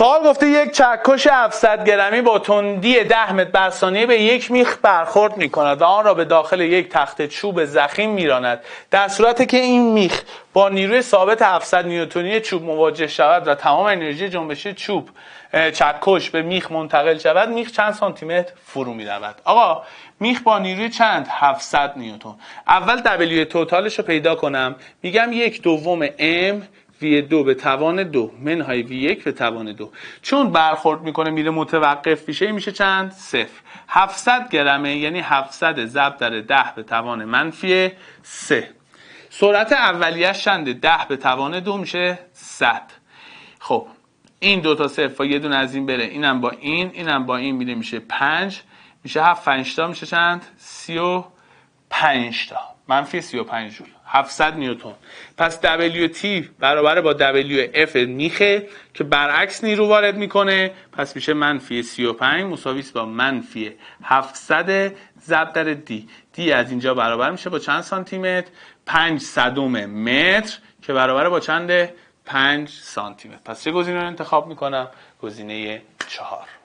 سوال گفته یک چکش 700 گرمی با تندی 10 متر بر ثانیه به یک میخ برخورد می کند و آن را به داخل یک تخت چوب زخیم میراند در صورتی که این میخ با نیروی ثابت 700 نیوتنی چوب مواجه شود و تمام انرژی جنبشی چوب چکش به میخ منتقل شود میخ چند سانتی متر فرو می رود آقا میخ با نیروی چند 700 نیوتن اول دبلیو توتالش رو پیدا کنم میگم یک دوم ام V2 به توان دو منهای V1 به توان دو چون برخورد میکنه میره متوقف میشه میشه چند؟ صفر 700 گرمه یعنی 700 ضرب در 10 به توان منفی 3 سرعت اولیش چنده 10 به توان دو میشه 100 خب این دو تا صفر یه دونه از این بره اینم با این اینم با این میره میشه 5 میشه 7 5 تا میشه چند؟ 33 5 تا منفی 35 جول 700 نیوتن پس WT برابر با اف میخه که برعکس نیرو وارد میکنه پس میشه منفی 35 مساوی با منفی 700 ضرب در دی دی از اینجا برابر میشه با چند سانتی متر 5 صدم متر که برابر با چند 5 سانتی متر پس چه گزینه رو انتخاب میکنم گزینه 4